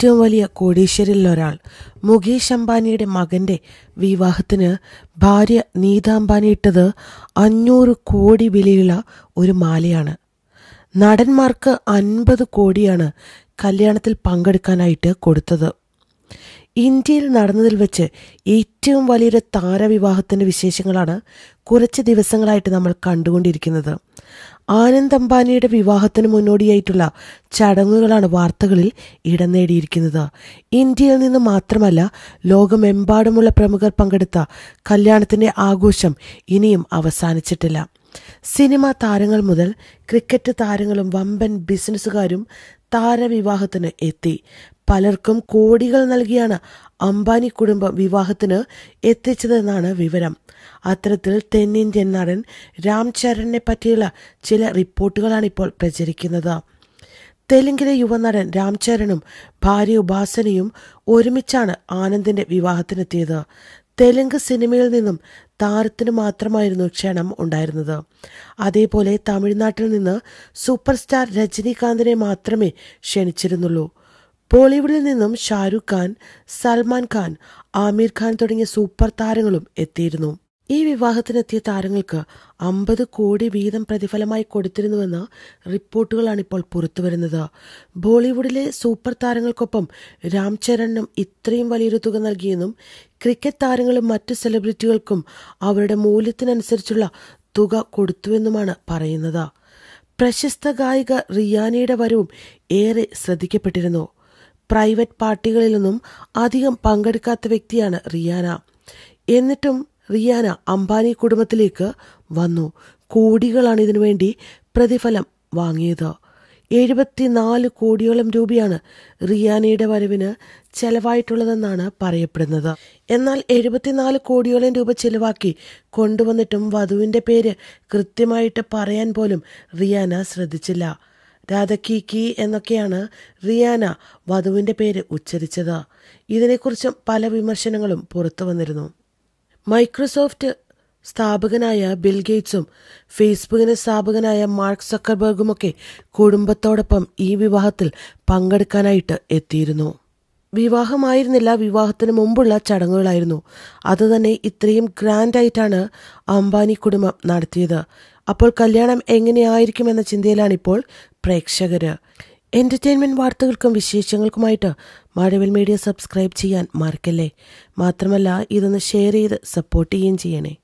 ഏറ്റവും വലിയ കോടീശ്വരിൽ ഒരാൾ മുകേഷ് അംബാനിയുടെ മകൻ്റെ വിവാഹത്തിന് ഭാര്യ നീതാംബാനി ഇട്ടത് അഞ്ഞൂറ് കോടി വിലയുള്ള ഒരു മാലയാണ് നടന്മാർക്ക് അൻപത് കോടിയാണ് കല്യാണത്തിൽ പങ്കെടുക്കാനായിട്ട് കൊടുത്തത് ഇന്ത്യയിൽ നടന്നതിൽ വെച്ച് ഏറ്റവും വലിയൊരു താരവിവാഹത്തിൻ്റെ വിശേഷങ്ങളാണ് കുറച്ച് ദിവസങ്ങളായിട്ട് നമ്മൾ കണ്ടുകൊണ്ടിരിക്കുന്നത് ആനന്ദ് അംബാനിയുടെ വിവാഹത്തിന് മുന്നോടിയായിട്ടുള്ള ചടങ്ങുകളാണ് വാർത്തകളിൽ ഇടം നേടിയിരിക്കുന്നത് ഇന്ത്യയിൽ നിന്ന് മാത്രമല്ല ലോകമെമ്പാടുമുള്ള പ്രമുഖർ പങ്കെടുത്ത കല്യാണത്തിൻ്റെ ആഘോഷം ഇനിയും അവസാനിച്ചിട്ടില്ല സിനിമാ താരങ്ങൾ മുതൽ ക്രിക്കറ്റ് താരങ്ങളും വമ്പൻ ബിസിനസ്സുകാരും താരവിവാഹത്തിന് എത്തി പലർക്കും കോടികൾ നൽകിയാണ് അംബാനി കുടുംബം വിവാഹത്തിന് എത്തിച്ചതെന്നാണ് വിവരം അത്തരത്തിൽ തെന്നിന്ത്യൻ നടൻ രാം ചരണിനെ പറ്റിയുള്ള ചില റിപ്പോർട്ടുകളാണ് ഇപ്പോൾ പ്രചരിക്കുന്നത് തെലുങ്കിലെ യുവനടൻ ചരണും ഭാര്യ ഉപാസനയും ഒരുമിച്ചാണ് ആനന്ദിന്റെ വിവാഹത്തിനെത്തിയത് തെലുങ്ക് സിനിമയിൽ നിന്നും താരത്തിന് മാത്രമായിരുന്നു ക്ഷണം ഉണ്ടായിരുന്നത് അതേപോലെ തമിഴ്നാട്ടിൽ നിന്ന് സൂപ്പർ സ്റ്റാർ രജനീകാന്തിനെ മാത്രമേ ക്ഷണിച്ചിരുന്നുള്ളൂ ബോളിവുഡിൽ നിന്നും ഷാരൂഖ് ഖാൻ സൽമാൻ ഖാൻ ആമിർ ഖാൻ തുടങ്ങിയ സൂപ്പർ താരങ്ങളും എത്തിയിരുന്നു ഈ വിവാഹത്തിനെത്തിയ താരങ്ങൾക്ക് അമ്പത് കോടി വീതം പ്രതിഫലമായി കൊടുത്തിരുന്നുവെന്ന റിപ്പോർട്ടുകളാണ് ഇപ്പോൾ പുറത്തുവരുന്നത് ബോളിവുഡിലെ സൂപ്പർ താരങ്ങൾക്കൊപ്പം രാം ചരണിനും ഇത്രയും വലിയൊരു തുക നൽകിയെന്നും ക്രിക്കറ്റ് താരങ്ങളും മറ്റു സെലിബ്രിറ്റികൾക്കും അവരുടെ മൂല്യത്തിനനുസരിച്ചുള്ള തുക കൊടുത്തുവെന്നുമാണ് പറയുന്നത് പ്രശസ്ത ഗായിക റിയാനയുടെ വരവും ഏറെ ശ്രദ്ധിക്കപ്പെട്ടിരുന്നു പ്രൈവറ്റ് പാർട്ടികളിലൊന്നും അധികം പങ്കെടുക്കാത്ത വ്യക്തിയാണ് റിയാന എന്നിട്ടും റിയാന അംബാനി കുടുംബത്തിലേക്ക് വന്നു കോടികളാണ് ഇതിനുവേണ്ടി പ്രതിഫലം വാങ്ങിയത് എഴുപത്തിനാല് കോടിയോളം രൂപയാണ് റിയാനയുടെ വരവിന് ചെലവായിട്ടുള്ളതെന്നാണ് പറയപ്പെടുന്നത് എന്നാൽ എഴുപത്തിനാല് കോടിയോളം രൂപ ചെലവാക്കി കൊണ്ടുവന്നിട്ടും വധുവിന്റെ പേര് കൃത്യമായിട്ട് പറയാൻ പോലും റിയാന ശ്രദ്ധിച്ചില്ല രാധക്കി കി എന്നൊക്കെയാണ് റിയാന വധുവിന്റെ പേര് ഉച്ചരിച്ചത് ഇതിനെക്കുറിച്ചും പല വിമർശനങ്ങളും പുറത്തു വന്നിരുന്നു മൈക്രോസോഫ്റ്റ് സ്ഥാപകനായ ബിൽ ഗേറ്റ്സും ഫേസ്ബുക്കിന്റെ സ്ഥാപകനായ മാർക്ക് സക്കർബർഗുമൊക്കെ കുടുംബത്തോടൊപ്പം ഈ വിവാഹത്തിൽ പങ്കെടുക്കാനായിട്ട് എത്തിയിരുന്നു വിവാഹമായിരുന്നില്ല വിവാഹത്തിന് മുമ്പുള്ള ചടങ്ങുകളായിരുന്നു അതുതന്നെ ഇത്രയും ഗ്രാൻഡായിട്ടാണ് അംബാനി കുടുംബം നടത്തിയത് അപ്പോൾ കല്യാണം എങ്ങനെയായിരിക്കുമെന്ന ചിന്തയിലാണിപ്പോൾ പ്രേക്ഷകർ എൻ്റർടൈൻമെൻറ്റ് വാർത്തകൾക്കും വിശേഷങ്ങൾക്കുമായിട്ട് മഴവിൽ മീഡിയ സബ്സ്ക്രൈബ് ചെയ്യാൻ മറക്കല്ലേ മാത്രമല്ല ഇതൊന്ന് ഷെയർ ചെയ്ത് സപ്പോർട്ട് ചെയ്യുകയും ചെയ്യണേ